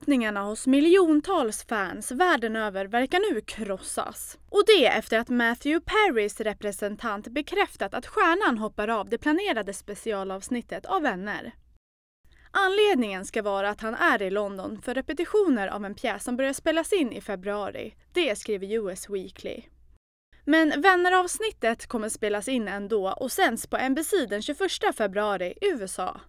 Förhoppningarna hos miljontals fans världen över verkar nu krossas. Och det efter att Matthew Perrys representant bekräftat att stjärnan hoppar av det planerade specialavsnittet av Vänner. Anledningen ska vara att han är i London för repetitioner av en pjäs som börjar spelas in i februari. Det skriver US Weekly. Men Vänner-avsnittet kommer spelas in ändå och sänds på NBC den 21 februari i USA.